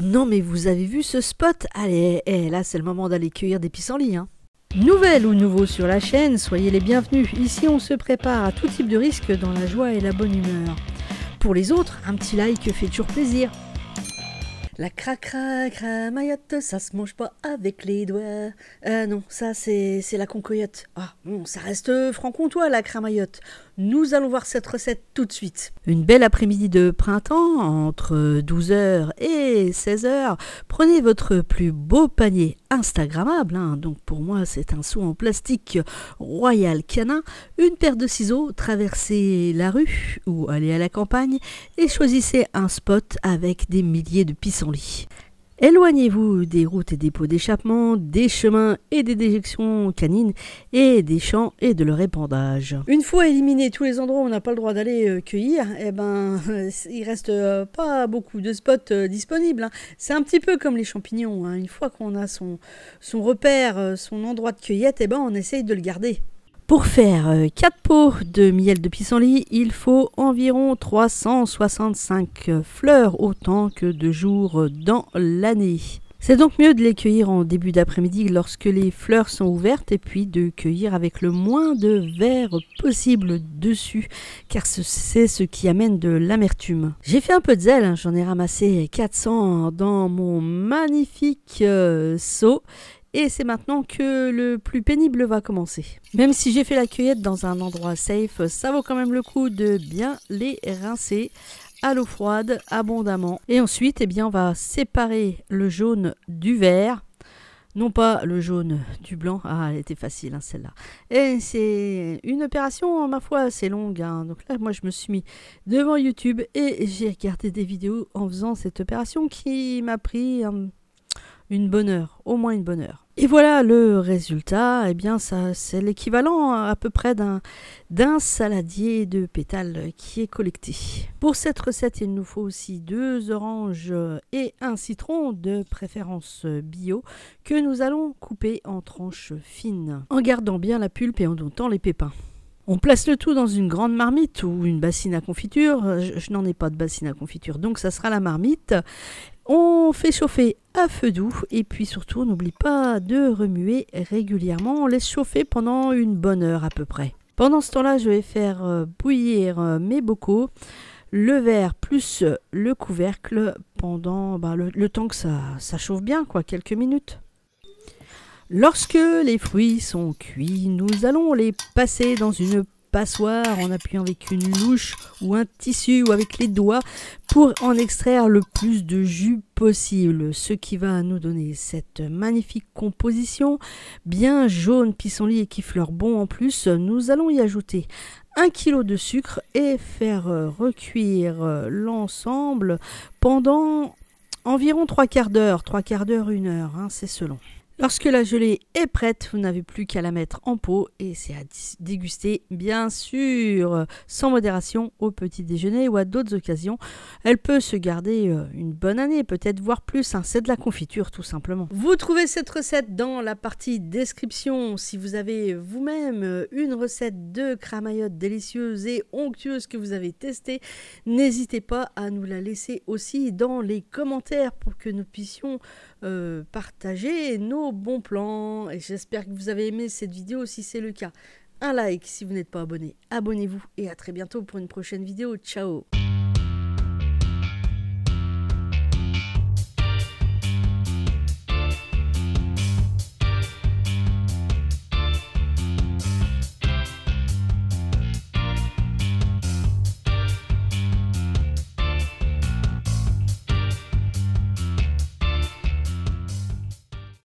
Non mais vous avez vu ce spot Allez, eh, eh, là c'est le moment d'aller cueillir des pissenlits. Hein. Nouvelle ou nouveau sur la chaîne, soyez les bienvenus. Ici on se prépare à tout type de risque dans la joie et la bonne humeur. Pour les autres, un petit like fait toujours plaisir. La cra mayotte, ça se mange pas avec les doigts. Ah non, ça c'est la concoyotte Ah, bon, ça reste euh, franc-comtois la cramaillotte. Nous allons voir cette recette tout de suite. Une belle après-midi de printemps, entre 12h et 16h, prenez votre plus beau panier Instagrammable, hein. donc pour moi c'est un seau en plastique royal canin, une paire de ciseaux, traversez la rue ou allez à la campagne et choisissez un spot avec des milliers de pissenlits. Éloignez-vous des routes et des pots d'échappement, des chemins et des déjections canines et des champs et de leur épandage. Une fois éliminés tous les endroits où on n'a pas le droit d'aller euh, cueillir, eh ben, il reste euh, pas beaucoup de spots euh, disponibles. Hein. C'est un petit peu comme les champignons. Hein. Une fois qu'on a son, son repère, son endroit de cueillette, eh ben, on essaye de le garder. Pour faire 4 euh, pots de miel de pissenlit, il faut environ 365 euh, fleurs autant que de jours euh, dans l'année. C'est donc mieux de les cueillir en début d'après-midi lorsque les fleurs sont ouvertes et puis de cueillir avec le moins de verre possible dessus car c'est ce qui amène de l'amertume. J'ai fait un peu de zèle, hein, j'en ai ramassé 400 dans mon magnifique seau et c'est maintenant que le plus pénible va commencer. Même si j'ai fait la cueillette dans un endroit safe, ça vaut quand même le coup de bien les rincer à l'eau froide abondamment. Et ensuite, eh bien, on va séparer le jaune du vert. Non pas le jaune du blanc. Ah, elle était facile, hein, celle-là. Et c'est une opération, ma foi, assez longue. Hein. Donc là, moi, je me suis mis devant YouTube et j'ai regardé des vidéos en faisant cette opération qui m'a pris une bonne heure, au moins une bonne heure. Et voilà le résultat, eh bien ça c'est l'équivalent hein, à peu près d'un saladier de pétales qui est collecté. Pour cette recette, il nous faut aussi deux oranges et un citron de préférence bio que nous allons couper en tranches fines en gardant bien la pulpe et en doutant les pépins. On place le tout dans une grande marmite ou une bassine à confiture. Euh, je, n'en ai pas de bassine à confiture, donc ça sera la marmite. On fait chauffer à feu doux et puis surtout on n'oublie pas de remuer régulièrement. On laisse chauffer pendant une bonne heure à peu près. Pendant ce temps-là, je vais faire euh, bouillir euh, mes bocaux, le verre plus le couvercle pendant bah, le, temps que ça, ça chauffe bien, quoi, quelques minutes. Lorsque les fruits sont cuits, nous allons les passer dans une passoire en appuyant avec une louche ou un tissu ou avec les doigts pour en extraire le plus de jus possible, ce qui va nous donner cette magnifique composition bien jaune pissenlit et qui fleure bon en plus. Nous allons y ajouter un kilo de sucre et faire recuire l'ensemble pendant environ trois quarts d'heure, trois quarts d'heure, une heure, hein, c'est selon. Lorsque la gelée est prête, vous n'avez plus qu'à la mettre en pot et c'est à déguster bien sûr, sans modération au petit déjeuner ou à d'autres occasions. Elle peut se garder euh, une bonne année, peut-être voire plus, hein. c'est de la confiture tout simplement. Vous trouvez cette recette dans la partie description si vous avez euh, vous-même euh, une recette de cramaillotte délicieuse et onctueuse que vous avez testée, n'hésitez pas à nous la laisser aussi dans les commentaires pour que nous puissions partager nos bon plan et j'espère que vous avez aimé cette vidéo si c'est le cas. Un like si vous n'êtes pas abonné, abonnez-vous et à très bientôt pour une prochaine vidéo. Ciao